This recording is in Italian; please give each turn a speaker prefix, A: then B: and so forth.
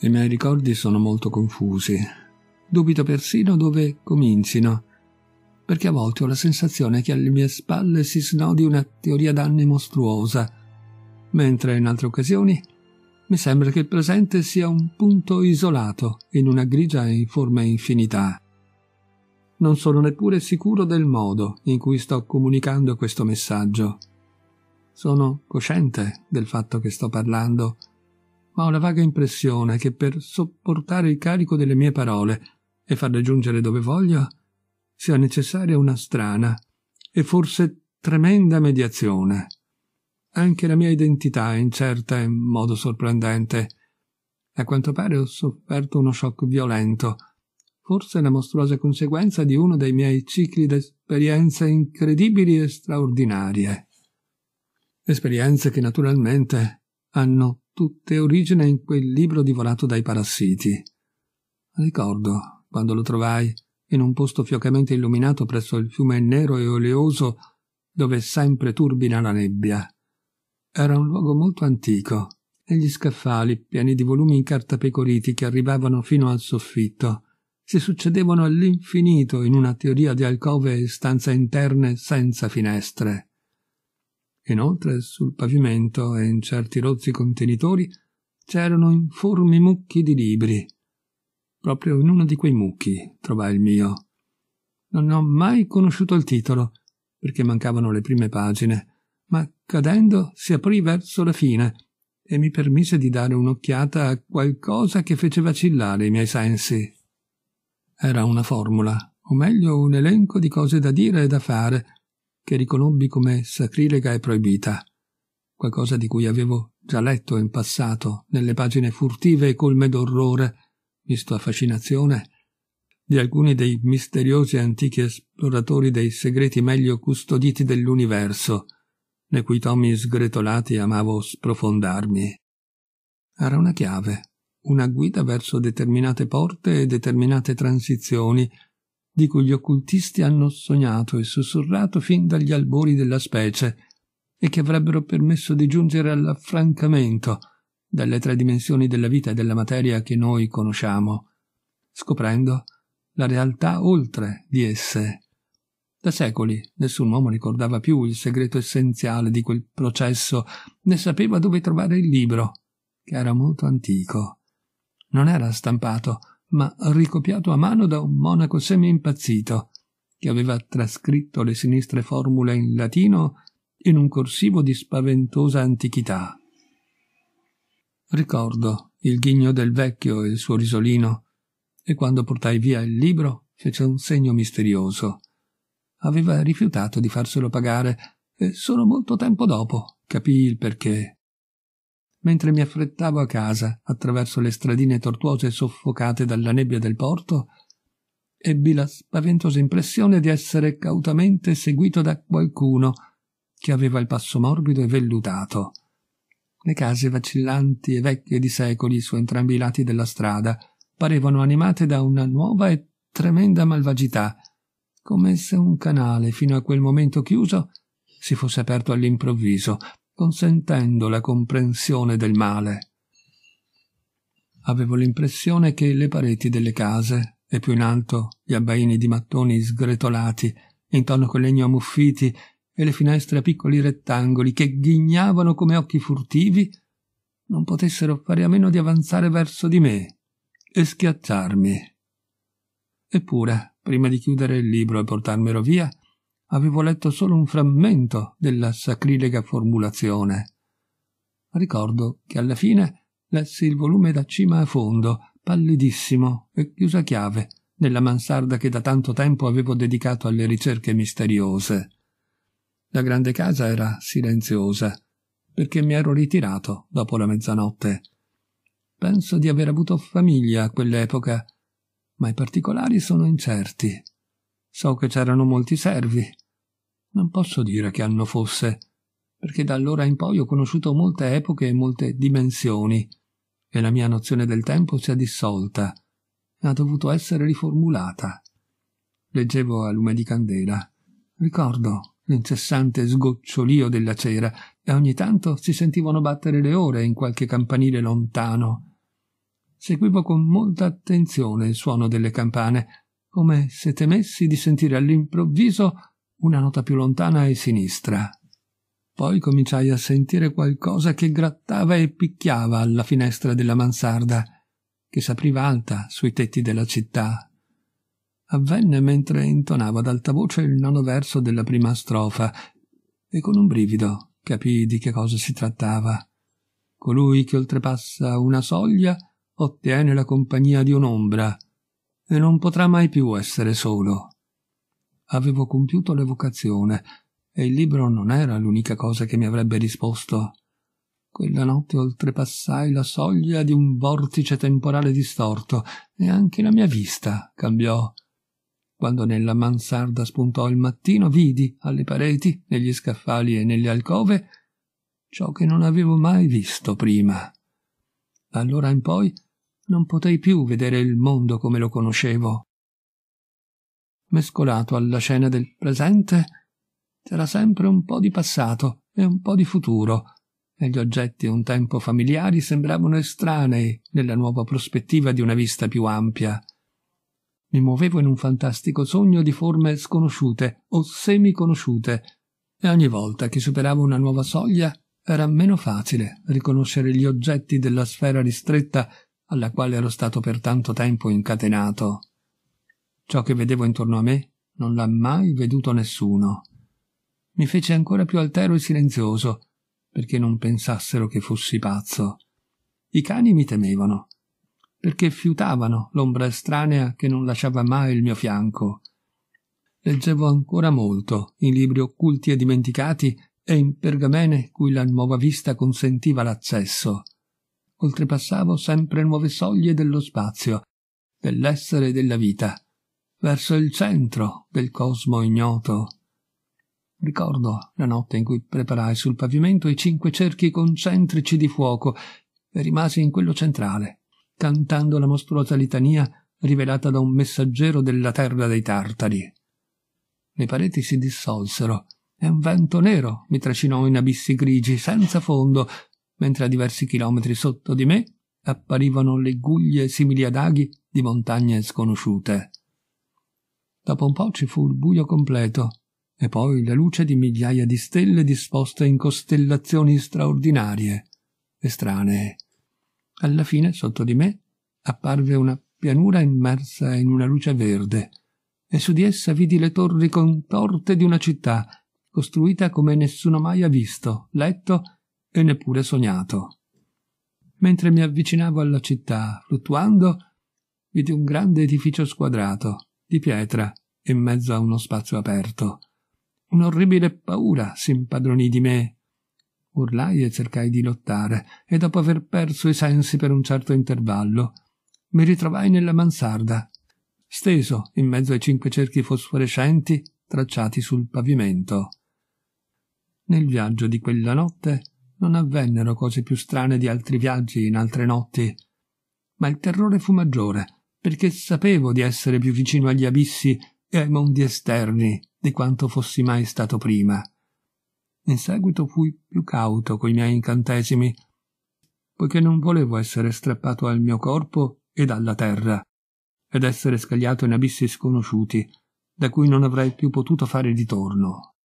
A: I miei ricordi sono molto confusi. Dubito persino dove comincino, perché a volte ho la sensazione che alle mie spalle si snodi una teoria danni mostruosa, mentre in altre occasioni mi sembra che il presente sia un punto isolato in una grigia e informe infinità. Non sono neppure sicuro del modo in cui sto comunicando questo messaggio. Sono cosciente del fatto che sto parlando ma ho la vaga impressione che per sopportare il carico delle mie parole e farle giungere dove voglio, sia necessaria una strana e forse tremenda mediazione. Anche la mia identità è incerta in modo sorprendente. A quanto pare ho sofferto uno shock violento, forse la mostruosa conseguenza di uno dei miei cicli d'esperienze incredibili e straordinarie. Esperienze che naturalmente hanno tutte origine in quel libro divorato dai parassiti. Ricordo, quando lo trovai, in un posto fiocamente illuminato presso il fiume nero e oleoso dove sempre turbina la nebbia. Era un luogo molto antico, e gli scaffali, pieni di volumi in carta pecoriti che arrivavano fino al soffitto, si succedevano all'infinito in una teoria di alcove e stanze interne senza finestre. Inoltre sul pavimento e in certi rozzi contenitori c'erano informi mucchi di libri. Proprio in uno di quei mucchi trovai il mio. Non ho mai conosciuto il titolo, perché mancavano le prime pagine, ma cadendo si aprì verso la fine e mi permise di dare un'occhiata a qualcosa che fece vacillare i miei sensi. Era una formula, o meglio un elenco di cose da dire e da fare, che riconobbi come sacrilega e proibita, qualcosa di cui avevo già letto in passato nelle pagine furtive e colme d'orrore, misto a fascinazione, di alcuni dei misteriosi e antichi esploratori dei segreti meglio custoditi dell'universo, nei cui tomi sgretolati amavo sprofondarmi. Era una chiave, una guida verso determinate porte e determinate transizioni di cui gli occultisti hanno sognato e sussurrato fin dagli albori della specie e che avrebbero permesso di giungere all'affrancamento dalle tre dimensioni della vita e della materia che noi conosciamo, scoprendo la realtà oltre di esse. Da secoli nessun uomo ricordava più il segreto essenziale di quel processo, né sapeva dove trovare il libro, che era molto antico. Non era stampato, ma ricopiato a mano da un monaco semi-impazzito, che aveva trascritto le sinistre formule in latino in un corsivo di spaventosa antichità. Ricordo il ghigno del vecchio e il suo risolino, e quando portai via il libro fece un segno misterioso. Aveva rifiutato di farselo pagare, e solo molto tempo dopo capii il perché mentre mi affrettavo a casa attraverso le stradine tortuose soffocate dalla nebbia del porto, ebbi la spaventosa impressione di essere cautamente seguito da qualcuno che aveva il passo morbido e vellutato. Le case vacillanti e vecchie di secoli su entrambi i lati della strada parevano animate da una nuova e tremenda malvagità, come se un canale fino a quel momento chiuso si fosse aperto all'improvviso consentendo la comprensione del male. Avevo l'impressione che le pareti delle case e più in alto gli abbaini di mattoni sgretolati, intorno con legno ammuffiti e le finestre a piccoli rettangoli che ghignavano come occhi furtivi, non potessero fare a meno di avanzare verso di me e schiacciarmi. Eppure, prima di chiudere il libro e portarmelo via, avevo letto solo un frammento della sacrilega formulazione. Ricordo che alla fine lessi il volume da cima a fondo, pallidissimo e chiusa a chiave, nella mansarda che da tanto tempo avevo dedicato alle ricerche misteriose. La grande casa era silenziosa, perché mi ero ritirato dopo la mezzanotte. Penso di aver avuto famiglia a quell'epoca, ma i particolari sono incerti. So che c'erano molti servi. Non posso dire che anno fosse, perché da allora in poi ho conosciuto molte epoche e molte dimensioni, e la mia nozione del tempo si è dissolta, e ha dovuto essere riformulata. Leggevo a lume di candela. Ricordo l'incessante sgocciolio della cera, e ogni tanto si sentivano battere le ore in qualche campanile lontano. Seguivo con molta attenzione il suono delle campane, come se temessi di sentire all'improvviso una nota più lontana e sinistra. Poi cominciai a sentire qualcosa che grattava e picchiava alla finestra della mansarda, che s'apriva alta sui tetti della città. Avvenne mentre intonavo ad alta voce il nono verso della prima strofa, e con un brivido capii di che cosa si trattava. Colui che oltrepassa una soglia ottiene la compagnia di un'ombra, e non potrà mai più essere solo. Avevo compiuto l'evocazione e il libro non era l'unica cosa che mi avrebbe risposto. Quella notte oltrepassai la soglia di un vortice temporale distorto e anche la mia vista cambiò. Quando nella mansarda spuntò il mattino, vidi alle pareti, negli scaffali e nelle alcove ciò che non avevo mai visto prima. Da allora in poi non potei più vedere il mondo come lo conoscevo. Mescolato alla scena del presente c'era sempre un po' di passato e un po' di futuro, e gli oggetti un tempo familiari sembravano estranei nella nuova prospettiva di una vista più ampia. Mi muovevo in un fantastico sogno di forme sconosciute o semiconosciute, e ogni volta che superavo una nuova soglia era meno facile riconoscere gli oggetti della sfera ristretta alla quale ero stato per tanto tempo incatenato. Ciò che vedevo intorno a me non l'ha mai veduto nessuno. Mi fece ancora più altero e silenzioso, perché non pensassero che fossi pazzo. I cani mi temevano, perché fiutavano l'ombra estranea che non lasciava mai il mio fianco. Leggevo ancora molto in libri occulti e dimenticati e in pergamene cui la nuova vista consentiva l'accesso oltrepassavo sempre nuove soglie dello spazio, dell'essere e della vita, verso il centro del cosmo ignoto. Ricordo la notte in cui preparai sul pavimento i cinque cerchi concentrici di fuoco e rimasi in quello centrale, cantando la mostruosa litania rivelata da un messaggero della terra dei tartari. Le pareti si dissolsero e un vento nero mi trascinò in abissi grigi, senza fondo, mentre a diversi chilometri sotto di me apparivano le guglie simili ad aghi di montagne sconosciute. Dopo un po' ci fu il buio completo e poi la luce di migliaia di stelle disposte in costellazioni straordinarie e strane. Alla fine, sotto di me, apparve una pianura immersa in una luce verde e su di essa vidi le torri contorte di una città costruita come nessuno mai ha visto, letto e neppure sognato. Mentre mi avvicinavo alla città, fluttuando, vidi un grande edificio squadrato, di pietra, in mezzo a uno spazio aperto. Un'orribile paura si impadronì di me. Urlai e cercai di lottare, e dopo aver perso i sensi per un certo intervallo, mi ritrovai nella mansarda, steso in mezzo ai cinque cerchi fosforescenti tracciati sul pavimento. Nel viaggio di quella notte non avvennero cose più strane di altri viaggi in altre notti, ma il terrore fu maggiore, perché sapevo di essere più vicino agli abissi e ai mondi esterni di quanto fossi mai stato prima. In seguito fui più cauto coi miei incantesimi, poiché non volevo essere strappato al mio corpo e dalla terra, ed essere scagliato in abissi sconosciuti, da cui non avrei più potuto fare ritorno.